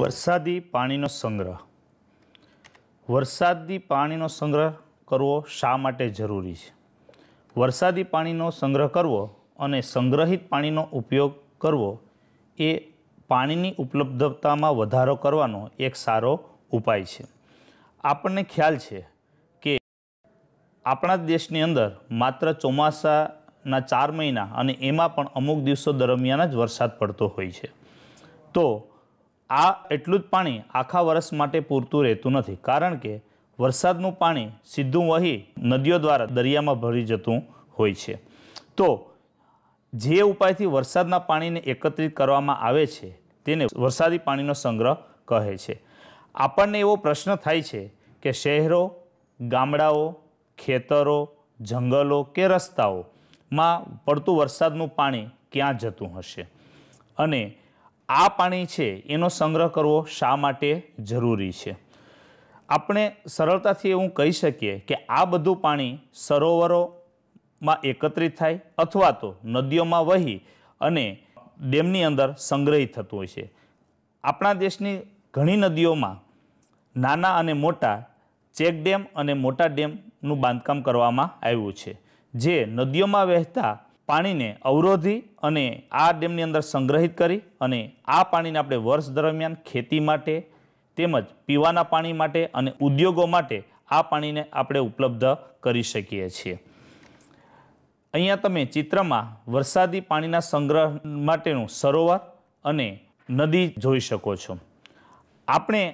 વરસાદી પાણીનો સંગ્રહ વરસાદી પાણીનો સંગ્રહ કરવો શા માટે જરૂરી છે વરસાદી પાણીનો સંગ્રહ કરવો અને સંગ્રહિત પાણીનો ઉપયોગ કરવો એ પાણીની ઉપલબ્ધતામાં વધારો કરવાનો એક સારો ઉપાય છે આપણને ખ્યાલ છે કે આપણા દેશની અંદર માત્ર ચોમાસાના ચાર મહિના અને એમાં પણ અમુક દિવસો દરમિયાન જ વરસાદ પડતો હોય છે તો આ એટલું જ પાણી આખા વર્ષ માટે પૂરતું રહેતું નથી કારણ કે વરસાદનું પાણી સીધું વહી નદીઓ દ્વારા દરિયામાં ભરી જતું હોય છે તો જે ઉપાયથી વરસાદના પાણીને એકત્રિત કરવામાં આવે છે તેને વરસાદી પાણીનો સંગ્રહ કહે છે આપણને એવો પ્રશ્ન થાય છે કે શહેરો ગામડાઓ ખેતરો જંગલો કે રસ્તાઓમાં પડતું વરસાદનું પાણી ક્યાં જતું હશે અને આ પાણી છે એનો સંગ્રહ કરવો શા માટે જરૂરી છે આપણે સરળતાથી એવું કહી શકીએ કે આ બધું પાણી સરોવરોમાં એકત્રિત થાય અથવા તો નદીઓમાં વહી અને ડેમની અંદર સંગ્રહિત થતું હોય છે આપણા દેશની ઘણી નદીઓમાં નાના અને મોટા ચેક ડેમ અને મોટા ડેમનું બાંધકામ કરવામાં આવ્યું છે જે નદીઓમાં વહેતા પાણીને અવરોધી અને આ ડેમની અંદર સંગ્રહિત કરી અને આ પાણીને આપણે વર્ષ દરમિયાન ખેતી માટે તેમજ પીવાના પાણી માટે અને ઉદ્યોગો માટે આ પાણીને આપણે ઉપલબ્ધ કરી શકીએ છીએ અહીંયા તમે ચિત્રમાં વરસાદી પાણીના સંગ્રહ માટેનું સરોવર અને નદી જોઈ શકો છો આપણે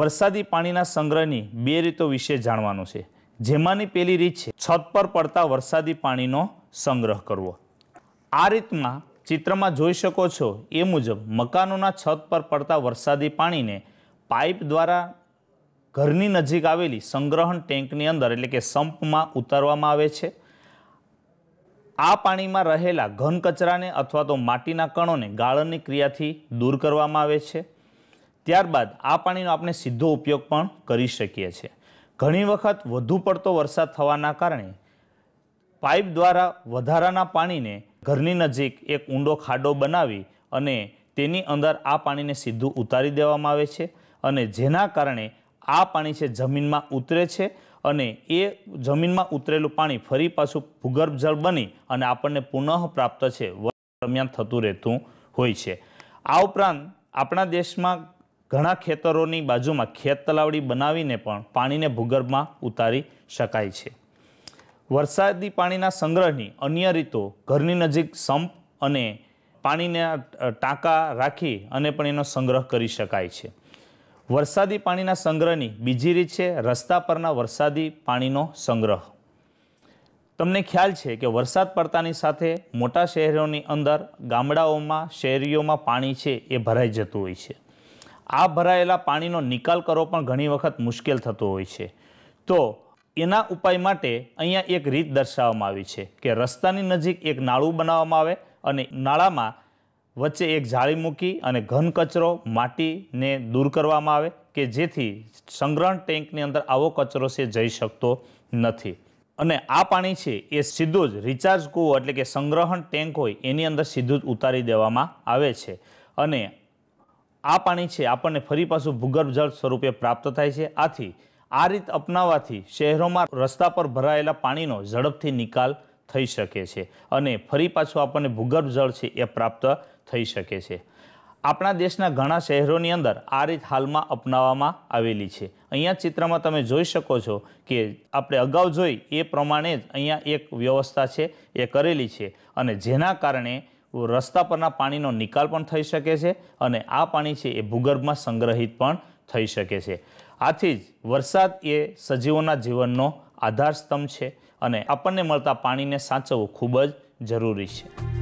વરસાદી પાણીના સંગ્રહની બે રીતો વિશે જાણવાનું છે જેમાંની પહેલી રીત છે છત પર પડતા વરસાદી પાણીનો સંગ્રહ કરવો આ રીતમાં ચિત્રમાં જોઈ શકો છો એ મુજબ મકાનોના છત પર પડતા વરસાદી પાણીને પાઇપ દ્વારા ઘરની નજીક આવેલી સંગ્રહણ ટેન્કની અંદર એટલે કે સંપમાં ઉતારવામાં આવે છે આ પાણીમાં રહેલા ઘન કચરાને અથવા તો માટીના કણોને ગાળણની ક્રિયાથી દૂર કરવામાં આવે છે ત્યારબાદ આ પાણીનો આપણે સીધો ઉપયોગ પણ કરી શકીએ છીએ ઘણી વખત વધુ પડતો વરસાદ થવાના કારણે પાઇપ દ્વારા વધારાના પાણીને ઘરની નજીક એક ઊંડો ખાડો બનાવી અને તેની અંદર આ પાણીને સીધું ઉતારી દેવામાં આવે છે અને જેના કારણે આ પાણી છે જમીનમાં ઉતરે છે અને એ જમીનમાં ઉતરેલું પાણી ફરી પાછું ભૂગર્ભ જળ બની અને આપણને પુનઃપ્રાપ્ત પ્રાપ્ત છે દરમિયાન થતું રહેતું હોય છે આ ઉપરાંત આપણા દેશમાં ઘણા ખેતરોની બાજુમાં ખેત તલાવડી બનાવીને પણ પાણીને ભૂગર્ભમાં ઉતારી શકાય છે વરસાદી પાણીના સંગ્રહની અન્ય રીતો ઘરની નજીક સંપ અને પાણીના ટાંકા રાખી અને પણ એનો સંગ્રહ કરી શકાય છે વરસાદી પાણીના સંગ્રહની બીજી રીત છે રસ્તા પરના વરસાદી પાણીનો સંગ્રહ તમને ખ્યાલ છે કે વરસાદ પડતાની સાથે મોટા શહેરોની અંદર ગામડાઓમાં શહેરીઓમાં પાણી છે એ ભરાઈ જતું હોય છે આ ભરાયેલા પાણીનો નિકાલ કરવો પણ ઘણી વખત મુશ્કેલ થતો હોય છે તો એના ઉપાય માટે અહીંયા એક રીત દર્શાવવામાં આવી છે કે રસ્તાની નજીક એક નાળું બનાવવામાં આવે અને નાળામાં વચ્ચે એક જાળી મૂકી અને ઘન કચરો માટીને દૂર કરવામાં આવે કે જેથી સંગ્રહણ ટેન્કની અંદર આવો કચરો છે જઈ શકતો નથી અને આ પાણી છે એ સીધું જ રિચાર્જ કૂવો એટલે કે સંગ્રહણ ટેન્ક હોય એની અંદર સીધું જ ઉતારી દેવામાં આવે છે અને આ પાણી છે આપણને ફરી પાછું ભૂગર્ભ જળ સ્વરૂપે પ્રાપ્ત થાય છે આથી આ રીત અપનાવવાથી શહેરોમાં રસ્તા પર ભરાયેલા પાણીનો ઝડપથી નિકાલ થઈ શકે છે અને ફરી પાછું આપણને ભૂગર્ભ જળ છે એ પ્રાપ્ત થઈ શકે છે આપણા દેશના ઘણા શહેરોની અંદર આ રીત હાલમાં અપનાવવામાં આવેલી છે અહીંયા ચિત્રમાં તમે જોઈ શકો છો કે આપણે અગાઉ જોઈ એ પ્રમાણે જ અહીંયા એક વ્યવસ્થા છે એ કરેલી છે અને જેના કારણે રસ્તા પરના પાણીનો નિકાલ પણ થઈ શકે છે અને આ પાણી છે એ ભૂગર્ભમાં સંગ્રહિત પણ થઈ શકે છે આથી જ વરસાદ એ સજીવોના જીવનનો આધારસ્તંભ છે અને આપણને મળતા પાણીને સાચવવું ખૂબ જ જરૂરી છે